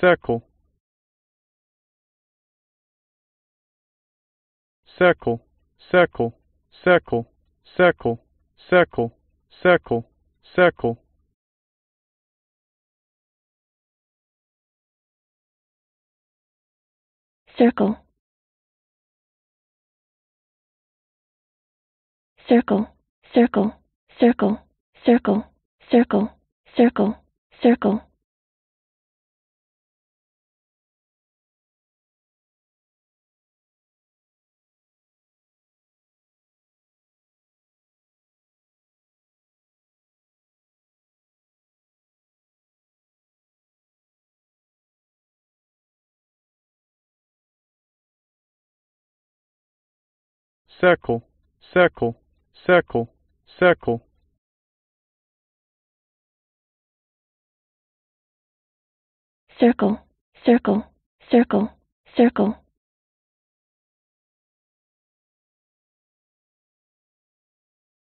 circle circle circle circle circle circle circle circle circle circle circle circle circle circle circle circle circle, circle, circle, circle. Circle, circle, circle, circle.